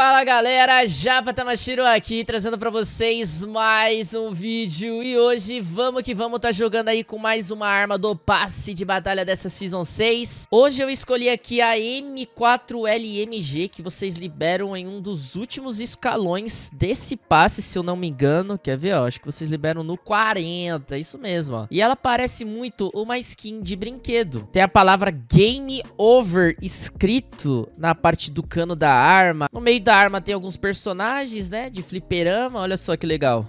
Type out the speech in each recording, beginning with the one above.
Fala galera, Japa Tamashiro aqui, trazendo pra vocês mais um vídeo E hoje vamos que vamos tá jogando aí com mais uma arma do passe de batalha dessa Season 6 Hoje eu escolhi aqui a M4LMG, que vocês liberam em um dos últimos escalões desse passe, se eu não me engano Quer ver, ó, acho que vocês liberam no 40, isso mesmo, ó E ela parece muito uma skin de brinquedo Tem a palavra Game Over escrito na parte do cano da arma, no meio da arma tem alguns personagens, né? De fliperama, olha só que legal.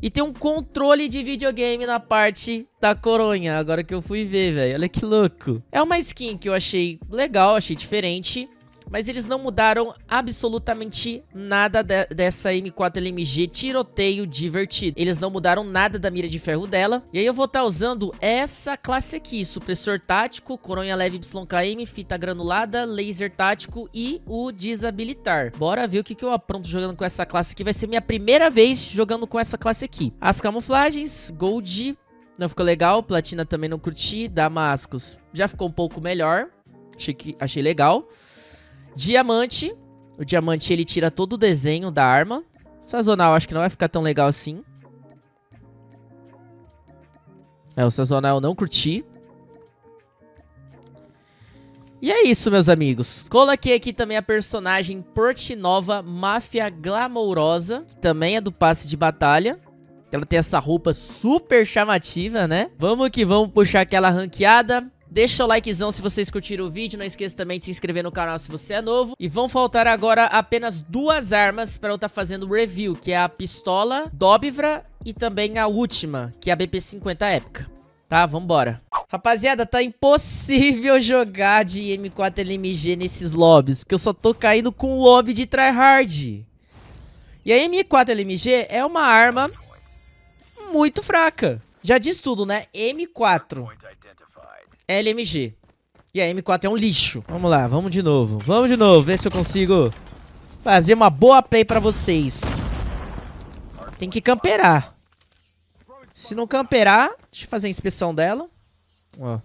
E tem um controle de videogame na parte da coronha, agora que eu fui ver, velho. Olha que louco. É uma skin que eu achei legal, achei diferente mas eles não mudaram absolutamente nada de dessa M4LMG tiroteio divertido. Eles não mudaram nada da mira de ferro dela. E aí eu vou estar tá usando essa classe aqui, supressor tático, coronha leve YKM, fita granulada, laser tático e o desabilitar. Bora ver o que, que eu apronto jogando com essa classe aqui. Vai ser minha primeira vez jogando com essa classe aqui. As camuflagens, gold... Não ficou legal, platina também não curti, damascos já ficou um pouco melhor, achei, que, achei legal. Diamante. O diamante ele tira todo o desenho da arma. Sazonal acho que não vai ficar tão legal assim. É, o sazonal eu não curti. E é isso, meus amigos. Coloquei aqui também a personagem Portinova Máfia Glamourosa, que também é do passe de batalha. Ela tem essa roupa super chamativa, né? Vamos que vamos puxar aquela ranqueada. Deixa o likezão se vocês curtiram o vídeo, não esqueça também de se inscrever no canal se você é novo. E vão faltar agora apenas duas armas para eu estar tá fazendo review, que é a pistola Dobivra e também a última, que é a BP50 épica. Tá, vambora. Rapaziada, tá impossível jogar de M4LMG nesses lobbies, que eu só tô caindo com lobby de tryhard. E a M4LMG é uma arma muito fraca. Já diz tudo, né? M4. LMG. E a M4 é um lixo. Vamos lá, vamos de novo. Vamos de novo, ver se eu consigo fazer uma boa play pra vocês. Tem que camperar. Se não camperar... Deixa eu fazer a inspeção dela. Ó.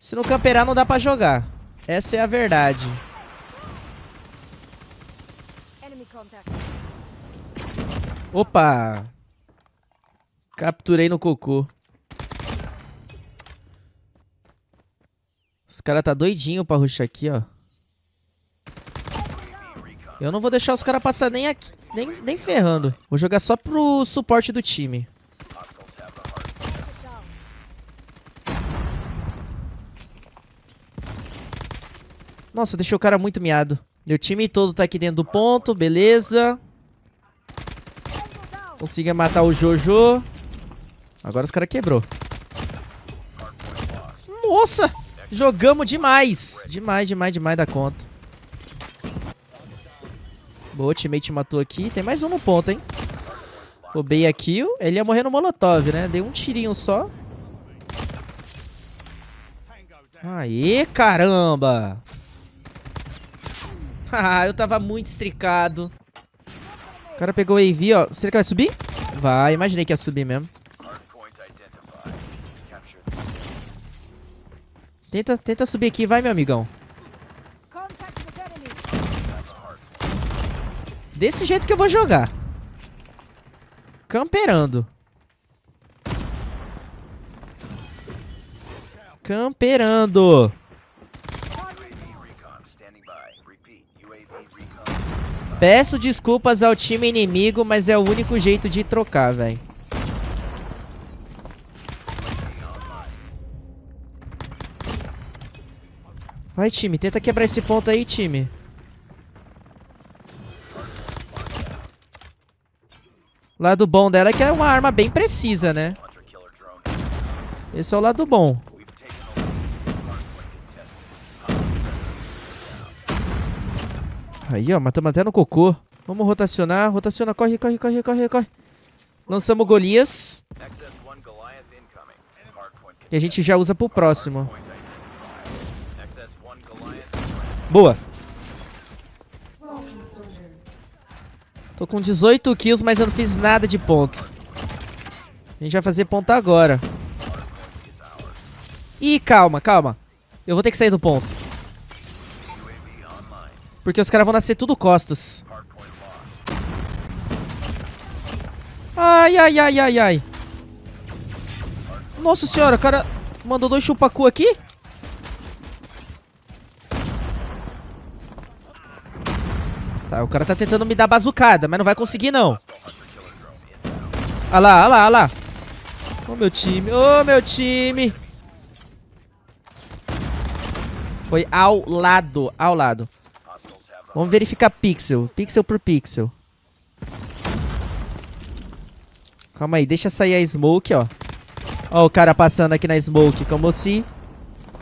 Se não camperar, não dá pra jogar. Essa é a verdade. Opa! Capturei no cocô. Os caras tá doidinho pra rushar aqui, ó. Eu não vou deixar os caras passar nem aqui, nem, nem ferrando. Vou jogar só pro suporte do time. Nossa, deixou o cara muito miado. Meu time todo tá aqui dentro do ponto, beleza. Consegui matar o Jojo. Agora os caras quebrou. Nossa! Jogamos demais. Demais, demais, demais da conta. Boa, o teammate matou aqui. Tem mais um no ponto, hein? Roubei a kill. Ele ia morrer no molotov, né? Dei um tirinho só. Aê, caramba! Ah, eu tava muito estricado. O cara pegou o AV, ó. Será que vai subir? Vai, imaginei que ia subir mesmo. Tenta, tenta subir aqui, vai, meu amigão. Desse jeito que eu vou jogar. Camperando. Camperando. Peço desculpas ao time inimigo, mas é o único jeito de trocar, velho. Vai, time. Tenta quebrar esse ponto aí, time. Lado bom dela é que é uma arma bem precisa, né? Esse é o lado bom. Aí, ó. Matamos até no cocô. Vamos rotacionar. Rotaciona. Corre, corre, corre, corre, corre. Lançamos Golias. E a gente já usa pro próximo. Boa. Tô com 18 kills, mas eu não fiz nada de ponto. A gente vai fazer ponto agora. Ih, calma, calma. Eu vou ter que sair do ponto. Porque os caras vão nascer tudo costas. Ai, ai, ai, ai, ai. Nossa senhora, o cara mandou dois chupacu aqui? Tá, o cara tá tentando me dar bazucada, mas não vai conseguir, não. Ah lá, olha lá, olha lá. Ô, oh, meu time. Ô, oh, meu time. Foi ao lado, ao lado. Vamos verificar pixel. Pixel por pixel. Calma aí, deixa sair a smoke, ó. Ó o cara passando aqui na smoke, como se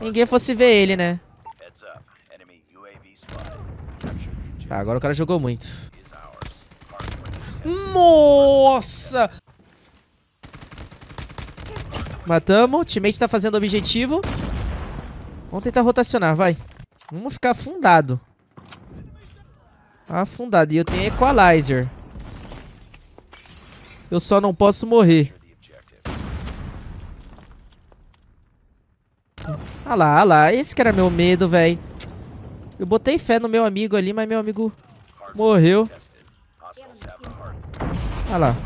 ninguém fosse ver ele, né? Tá, agora o cara jogou muito. Nossa! Matamos. O teammate tá fazendo objetivo. Vamos tentar rotacionar, vai. Vamos ficar afundado. Afundado. E eu tenho Equalizer. Eu só não posso morrer. Ah lá, ah lá. Esse que era meu medo, velho. Eu botei fé no meu amigo ali, mas meu amigo morreu. Olha lá.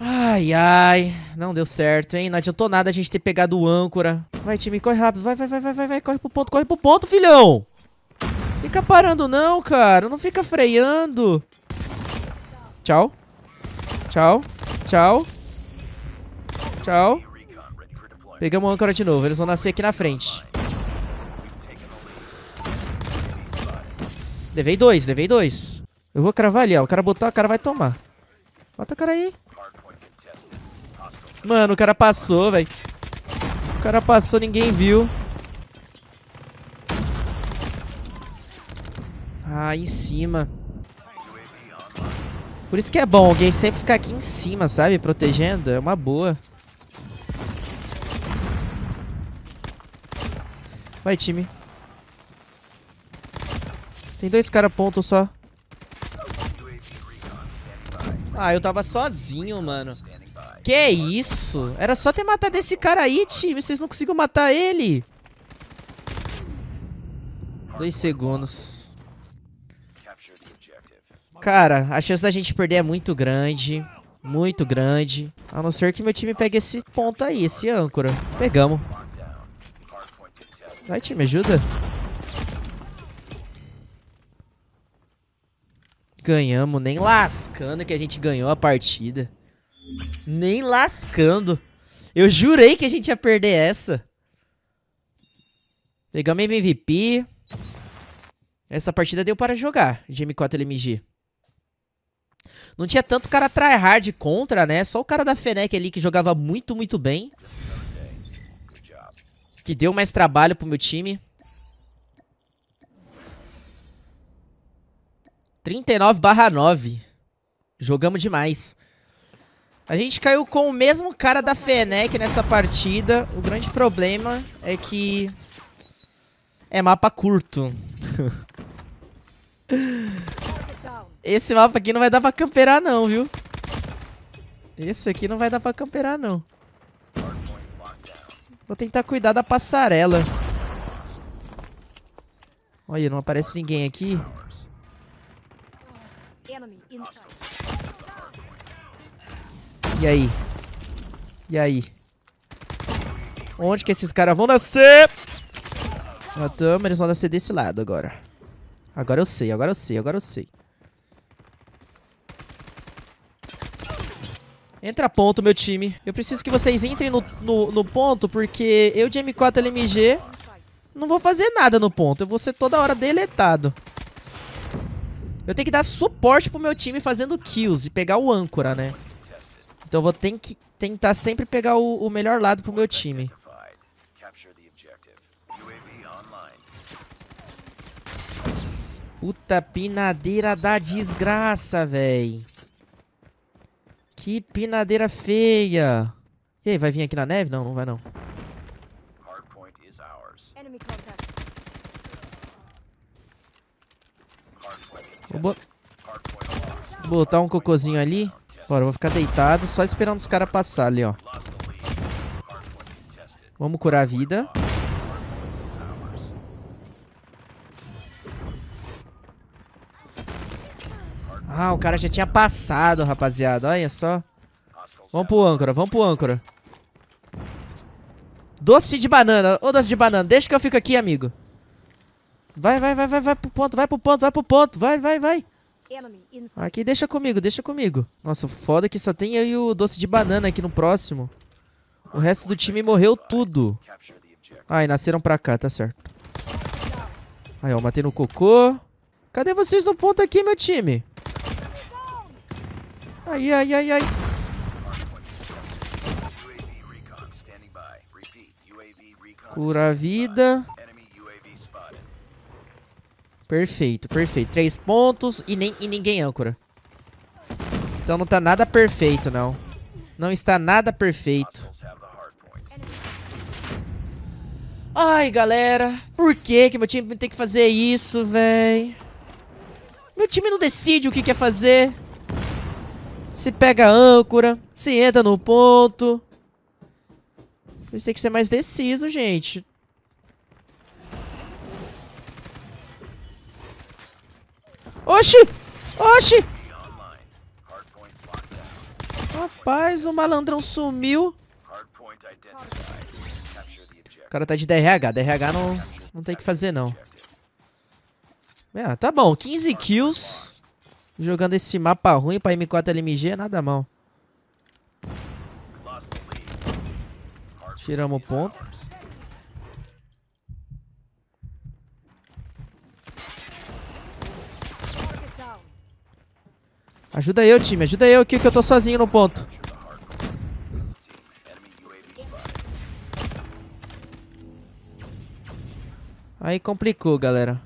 Ai, ai. Não deu certo, hein? Não adiantou nada a gente ter pegado o âncora. Vai, time, corre rápido. Vai, vai, vai, vai, vai, Corre pro ponto, corre pro ponto, filhão. Fica parando não, cara. Não fica freando. Tchau. Tchau. Tchau. Tchau. Pegamos o âncora de novo. Eles vão nascer aqui na frente. Levei dois, levei dois. Eu vou cravar ali, ó. O cara botou, o cara vai tomar. Bota o cara aí. Mano, o cara passou, velho. O cara passou, ninguém viu. Ah, em cima. Por isso que é bom alguém sempre ficar aqui em cima, sabe? Protegendo, é uma boa. Vai, time. Tem dois caras ponto só. Ah, eu tava sozinho, mano. Que isso? Era só ter matado esse cara aí, time. Vocês não conseguiram matar ele. Dois segundos. Cara, a chance da gente perder é muito grande. Muito grande. A não ser que meu time pegue esse ponto aí, esse âncora. Pegamos. Vai, time, ajuda. ganhamos, nem lascando que a gente ganhou a partida. Nem lascando. Eu jurei que a gente ia perder essa. Pegamos MVP. Essa partida deu para jogar de M4LMG. Não tinha tanto cara tryhard contra, né? Só o cara da Fenec ali que jogava muito, muito bem. Que deu mais trabalho pro meu time. 39 barra 9. Jogamos demais. A gente caiu com o mesmo cara da Fenec nessa partida. O grande problema é que... É mapa curto. Esse mapa aqui não vai dar pra camperar não, viu? Esse aqui não vai dar pra camperar não. Vou tentar cuidar da passarela. Olha, não aparece ninguém aqui. E aí? E aí? Onde que esses caras vão nascer? Matamos, eles vão nascer desse lado agora. Agora eu sei, agora eu sei, agora eu sei. Entra ponto, meu time. Eu preciso que vocês entrem no, no, no ponto, porque eu de M4 LMG não vou fazer nada no ponto. Eu vou ser toda hora deletado. Eu tenho que dar suporte pro meu time fazendo kills e pegar o âncora, né? Então eu vou ter que tentar sempre pegar o, o melhor lado pro meu time. Puta pinadeira da desgraça, véi. Que pinadeira feia. E aí, vai vir aqui na neve? Não, não vai não. Vou botar um cocôzinho ali. Bora, vou ficar deitado, só esperando os caras passar ali, ó. Vamos curar a vida. Ah, o cara já tinha passado, rapaziada. Olha só. Vamos pro âncora, vamos pro âncora. Doce de banana. Ô, doce de banana, deixa que eu fico aqui, amigo. Vai, vai, vai, vai, vai pro ponto, vai pro ponto, vai pro ponto. Vai, vai, vai. Aqui, deixa comigo, deixa comigo. Nossa, foda é que só tem aí o doce de banana aqui no próximo. O resto do time morreu tudo. Ai, nasceram pra cá, tá certo. Aí, ó, matei no cocô. Cadê vocês no ponto aqui, meu time? Ai, ai, ai, ai. Cura a vida. Perfeito, perfeito. Três pontos e, nem, e ninguém âncora. Então não tá nada perfeito, não. Não está nada perfeito. Ai, galera. Por que que meu time tem que fazer isso, véi? Meu time não decide o que quer fazer. Se pega âncora, se entra no ponto. Vocês têm que ser mais deciso, gente. Oxi! Oxi! Rapaz, o malandrão sumiu. O cara tá de DRH. DRH não, não tem que fazer, não. É, tá bom. 15 kills. Jogando esse mapa ruim pra M4 LMG, nada mal. Tiramos o ponto. Ajuda eu, time. Ajuda eu aqui que eu tô sozinho no ponto. Aí complicou, galera.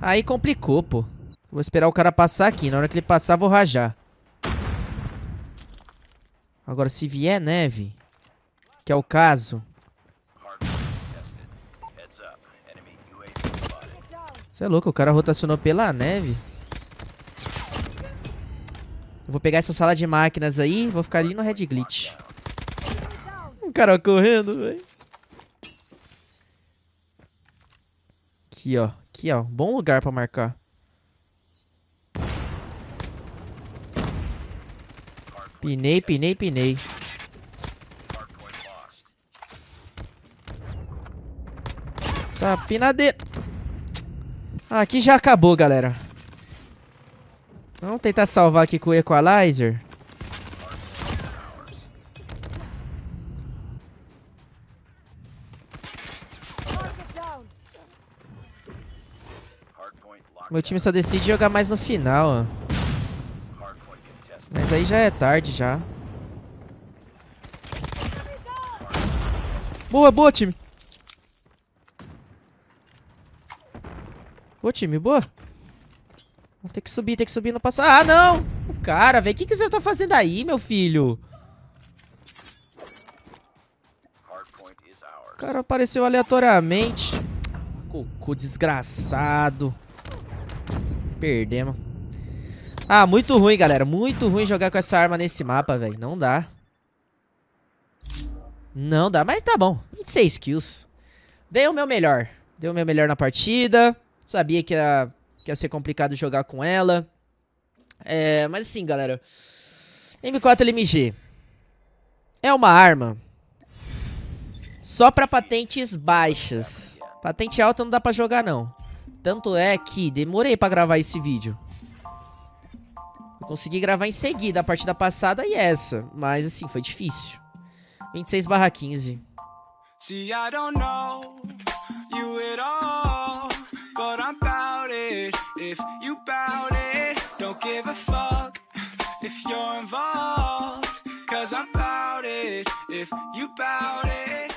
Aí complicou, pô. Vou esperar o cara passar aqui. Na hora que ele passar, vou rajar. Agora, se vier neve, que é o caso, Você é louco, o cara rotacionou pela neve. Eu vou pegar essa sala de máquinas aí, vou ficar ali no Red Glitch. Um cara correndo, velho. Aqui, ó. Aqui, ó. Bom lugar pra marcar. Pinei, pinei, pinei. Tá, pinadeira. Aqui já acabou, galera. Vamos tentar salvar aqui com o Equalizer. Meu time só decide jogar mais no final, Mas aí já é tarde, já. Boa, boa, time. Ô, time, boa. Tem que subir, tem que subir, não passar. Ah, não! O cara, velho, o que, que você tá fazendo aí, meu filho? O cara apareceu aleatoriamente. Ah, cocô desgraçado. Perdemos. Ah, muito ruim, galera. Muito ruim jogar com essa arma nesse mapa, velho. Não dá. Não dá, mas tá bom. 26 kills. Dei o meu melhor. Dei o meu melhor na partida. Sabia que ia, que ia ser complicado jogar com ela. É, mas assim, galera. M4 LMG é uma arma só para patentes baixas. Patente alta não dá para jogar não. Tanto é que demorei para gravar esse vídeo. Eu consegui gravar em seguida a partida passada e essa, mas assim foi difícil. 26/15. See, I don't know you at all. if you bout it Don't give a fuck if you're involved Cause I'm bout it if you bout it